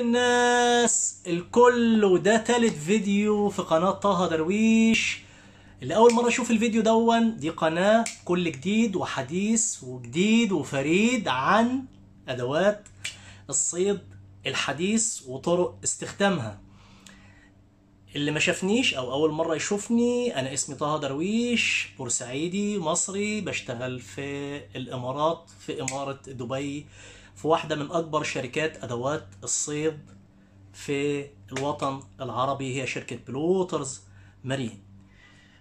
الناس الكل وده تالت فيديو في قناة طه درويش اللي أول مرة أشوف الفيديو دون دي قناة كل جديد وحديث وجديد وفريد عن أدوات الصيد الحديث وطرق استخدامها اللي ما شافنيش او اول مره يشوفني انا اسمي طه درويش بورسعيدي مصري بشتغل في الامارات في اماره دبي في واحدة من أكبر شركات أدوات الصيد في الوطن العربي هي شركة بلوترز مارين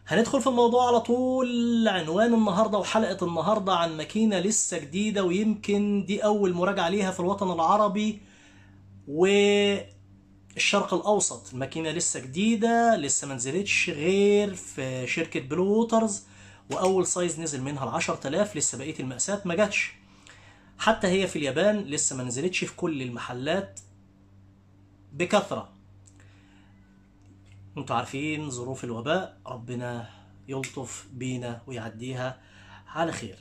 هندخل في الموضوع على طول عنوان النهاردة وحلقة النهاردة عن ماكينة لسه جديدة ويمكن دي أول مراجعة ليها في الوطن العربي والشرق الأوسط الماكينة لسه جديدة لسه ما نزلتش غير في شركة بلوترز وأول سايز نزل منها ال 10000 لسه بقية المقاسات ما جاتش حتى هي في اليابان لسه ما نزلتش في كل المحلات بكثرة انتوا عارفين ظروف الوباء ربنا يلطف بينا ويعديها على خير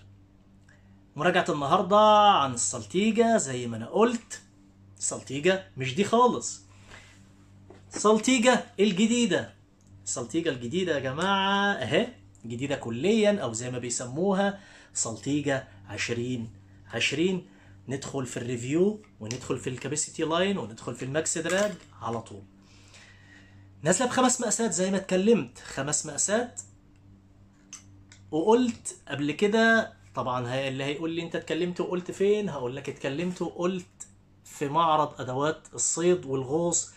مراجعة النهاردة عن السلطيجه زي ما انا قلت السلتيجة مش دي خالص السلتيجة الجديدة السلطيجه الجديدة يا جماعة اهي جديدة كليا او زي ما بيسموها سلتيجة عشرين 20 ندخل في الريفيو وندخل في الكاباسيتي لاين وندخل في الماكس دراج على طول نازله بخمس مقاسات زي ما اتكلمت خمس مقاسات وقلت قبل كده طبعا هي اللي هيقول لي انت اتكلمت وقلت فين هقول لك اتكلمت وقلت في معرض ادوات الصيد والغوص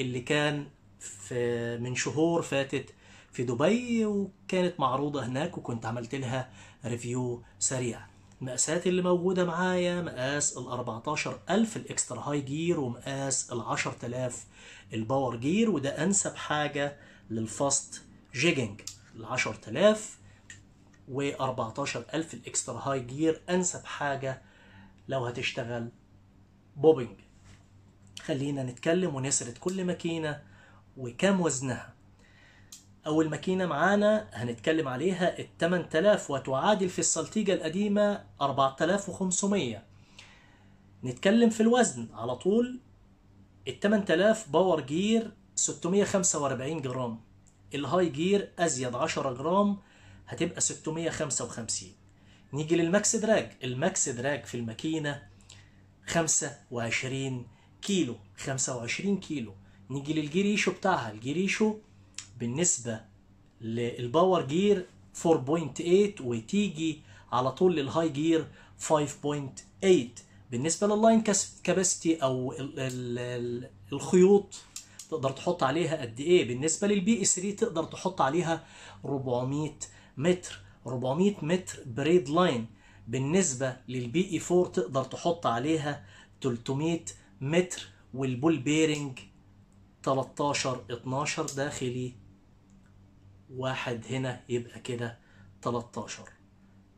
اللي كان في من شهور فاتت في دبي وكانت معروضه هناك وكنت عملت لها ريفيو سريع المقاسات اللي موجودة معايا مقاس ال 14000 الاكسترا هاي جير ومقاس ال 10000 الباور جير وده انسب حاجة للفاست جيجنج ال 10000 و 14000 الاكسترا هاي جير انسب حاجة لو هتشتغل بوبينج خلينا نتكلم ونسرد كل ماكينة وكم وزنها أول ماكينة معانا هنتكلم عليها ال 8000 وتعادل في السلطيجة القديمة 4500 نتكلم في الوزن على طول ال 8000 باور جير 645 جرام الهاي جير أزيد 10 جرام هتبقى 655 نيجي للماكس دراج الماكس دراج في الماكينة 25 كيلو 25 كيلو نيجي للجيريشو بتاعها الجيريشو بالنسبه للباور جير 4.8 وتيجي على طول للهاي جير 5.8 بالنسبه لللاين كاباسيتي او الخيوط تقدر تحط عليها قد ايه بالنسبه للبي اس 3 تقدر تحط عليها 400 متر 400 متر بريد لاين بالنسبه للبي اي 4 تقدر تحط عليها 300 متر والبول بيرنج 13 12 داخلي واحد هنا يبقى كده 13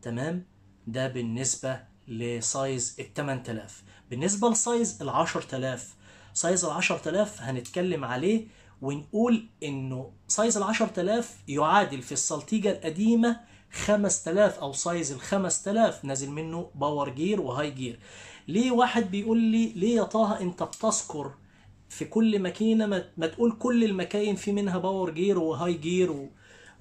تمام ده بالنسبة لسايز ال 8000 بالنسبة لسايز ال 10000 سايز ال 10000 هنتكلم عليه ونقول انه سايز ال 10000 يعادل في السلطيجة القديمة 5000 او سايز ال 5000 نازل منه باور جير وهاي جير ليه واحد بيقول لي ليه يا طه انت بتذكر في كل ماكينه ما تقول كل المكاين في منها باور جير وهاي جير و...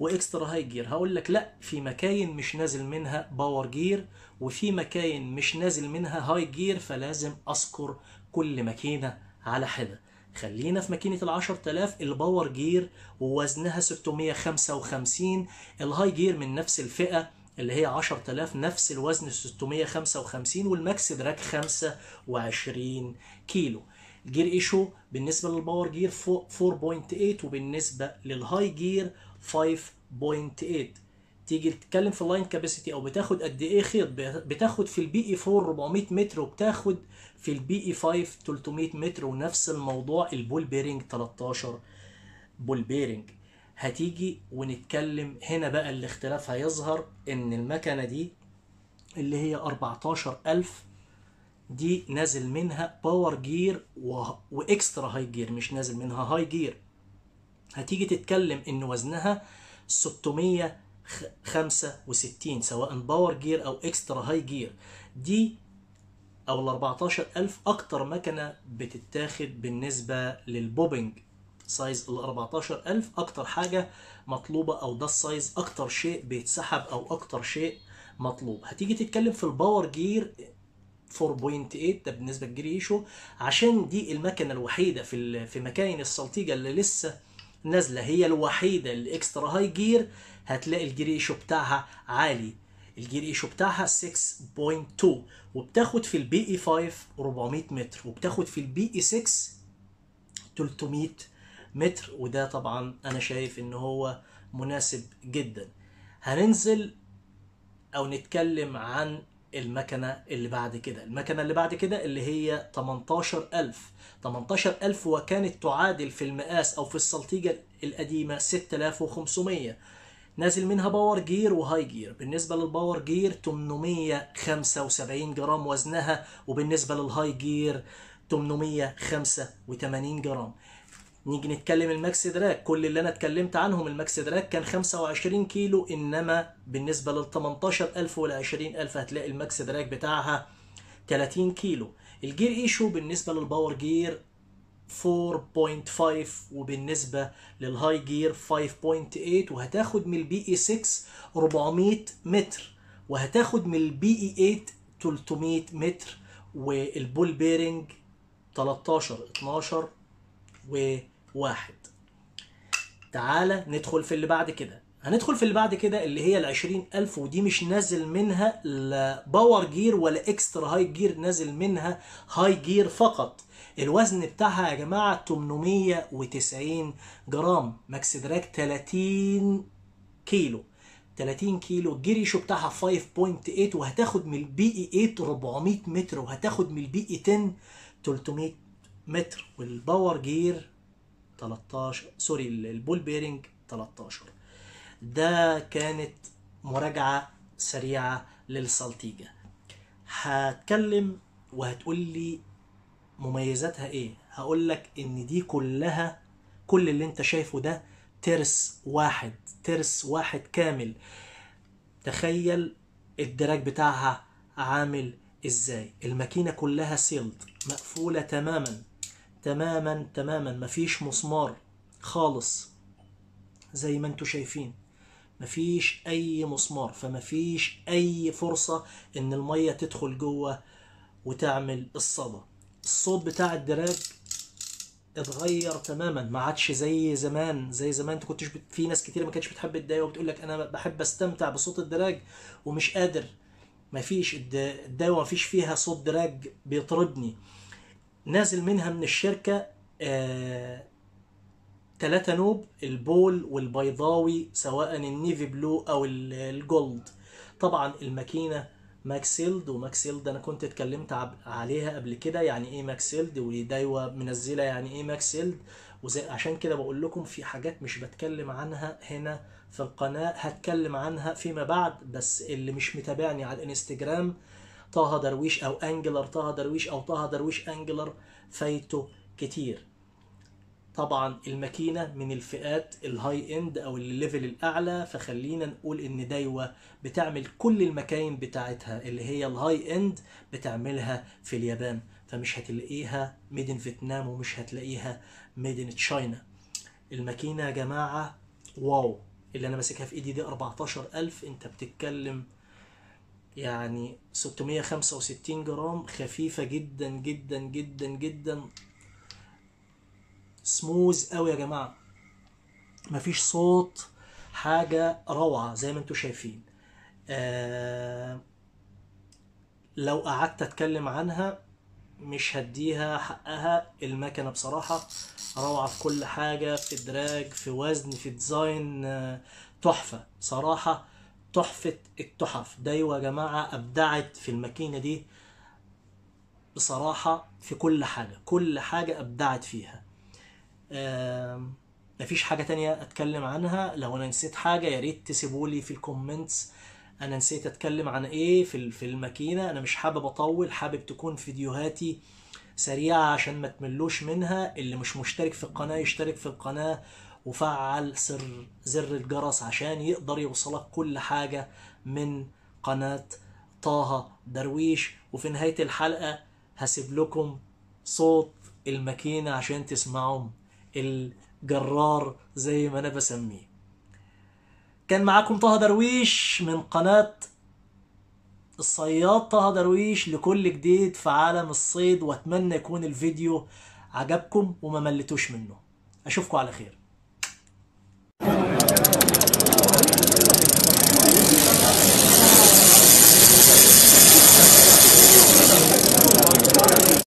واكسترا هاي جير هقول لك لا في مكاين مش نازل منها باور جير وفي مكاين مش نازل منها هاي جير فلازم اذكر كل ماكينه على حده خلينا في ماكينة ال 10000 الباور جير ووزنها 655 الهاي جير من نفس الفئة اللي هي 10000 نفس الوزن 655 والماكس دراك 25 كيلو جير ايشو بالنسبة للباور جير 4.8 وبالنسبة للهاي جير 5.8 تيجي تتكلم في اللاين كاباسيتي او بتاخد قد ايه خيط بتاخد في البي اي 4 400 متر وبتاخد في البي اي 5 300 متر ونفس الموضوع البول بيرنج 13 بول بيرنج هتيجي ونتكلم هنا بقى الاختلاف هيظهر ان المكنه دي اللي هي 14000 دي نازل منها باور جير و... واكسترا هاي جير مش نازل منها هاي جير هتيجي تتكلم ان وزنها 665 سواء باور جير او اكسترا هاي جير دي او ال 14000 اكتر مكنه بتتاخد بالنسبه للبوبنج سايز ال 14000 اكتر حاجه مطلوبه او ده السايز اكتر شيء بيتسحب او اكتر شيء مطلوب هتيجي تتكلم في الباور جير 4.8 ده بالنسبه للجريشو عشان دي المكنه الوحيده في في مكاين السلطيجه اللي لسه نازله هي الوحيده الاكسترا هاي جير هتلاقي الجير ايشو بتاعها عالي الجير ايشو بتاعها 6.2 وبتاخد في البي اي 5 400 متر وبتاخد في البي اي 6 300 متر وده طبعا انا شايف ان هو مناسب جدا هننزل او نتكلم عن المكنه اللي بعد كده المكنه اللي بعد كده اللي هي 18000 18000 وكانت تعادل في المقاس او في السلطيجه القديمه 6500 نازل منها باور جير وهاي جير بالنسبة للباور جير 875 جرام وزنها وبالنسبة للهاي جير 885 جرام نيجي نتكلم الماكس دراج كل اللي انا اتكلمت عنهم الماكس دراج كان 25 كيلو انما بالنسبه لل 18000 وال 20000 هتلاقي الماكس دراج بتاعها 30 كيلو الجير ايشو بالنسبه للباور جير 4.5 وبالنسبه للهاي جير 5.8 وهتاخد من البي اي 6 400 متر وهتاخد من البي اي 8 300 متر والبول بيرنج 13 12 و واحد تعالى ندخل في اللي بعد كده هندخل في اللي بعد كده اللي هي ال 20000 ودي مش نازل منها لا باور جير ولا اكسترا هاي جير نازل منها هاي جير فقط الوزن بتاعها يا جماعه 890 جرام ماكس دراج 30 كيلو 30 كيلو شو بتاعها 5.8 وهتاخد من البي اي 8 400 متر وهتاخد من البي اي 10 300 متر والباور جير 13 سوري البول بيرنج 13 ده كانت مراجعة سريعة للسلطيجة هتكلم وهتقول لي مميزاتها ايه هقول لك ان دي كلها كل اللي انت شايفه ده ترس واحد ترس واحد كامل تخيل الدراج بتاعها عامل ازاي الماكينه كلها سيلد مقفوله تماما تماما تماما مفيش مسمار خالص زي ما انتوا شايفين مفيش اي مسمار فمفيش اي فرصة ان المية تدخل جوه وتعمل الصدى الصوت بتاع الدراج اتغير تماما ما عادش زي زمان زي زمان انت كنتش بت... في ناس كتير ما كانتش بتحب الداية وبتقول لك انا بحب استمتع بصوت الدراج ومش قادر مفيش الد... ما مفيش فيها صوت دراج بيطربني نازل منها من الشركه آه تلاتة نوب البول والبيضاوي سواء النيفي بلو او الجولد طبعا الماكينه ماكسيلد وماكسيلد انا كنت اتكلمت عليها قبل كده يعني ايه ماكسيلد ودايوه منزله يعني ايه ماكسيلد وزي عشان كده بقول لكم في حاجات مش بتكلم عنها هنا في القناه هتكلم عنها فيما بعد بس اللي مش متابعني على الانستجرام طه درويش او انجلر طه درويش او طه درويش انجلر فايته كتير طبعا الماكينه من الفئات الهاي اند او الليفل الاعلى فخلينا نقول ان دايوه بتعمل كل المكاين بتاعتها اللي هي الهاي اند بتعملها في اليابان فمش هتلاقيها ميدن فيتنام ومش هتلاقيها ميدن تشاينا الماكينه يا جماعه واو اللي انا ماسكها في ايدي دي 14000 انت بتتكلم يعني 665 جرام خفيفه جدا جدا جدا جدا سموز قوي يا جماعه مفيش صوت حاجه روعه زي ما انتم شايفين آه لو قعدت اتكلم عنها مش هديها حقها المكنه بصراحه روعه في كل حاجه في دراج في وزن في ديزاين آه، تحفه صراحه تحفة التحف دايوة يا جماعة أبدعت في الماكينة دي بصراحة في كل حاجة كل حاجة أبدعت فيها مفيش حاجة تانية أتكلم عنها لو أنا نسيت حاجة يا ريت تسيبولي في الكومنتس أنا نسيت أتكلم عن إيه في في الماكينة أنا مش حابب أطول حابب تكون فيديوهاتي سريعة عشان ما تملوش منها اللي مش مشترك في القناة يشترك في القناة وفعل سر زر الجرس عشان يقدر يوصلك كل حاجة من قناة طه درويش وفي نهاية الحلقة هسيب لكم صوت الماكينة عشان تسمعهم الجرار زي ما أنا بسميه كان معاكم طه درويش من قناة الصياد طه درويش لكل جديد في عالم الصيد واتمنى يكون الفيديو عجبكم وما ملتوش منه اشوفكم على خير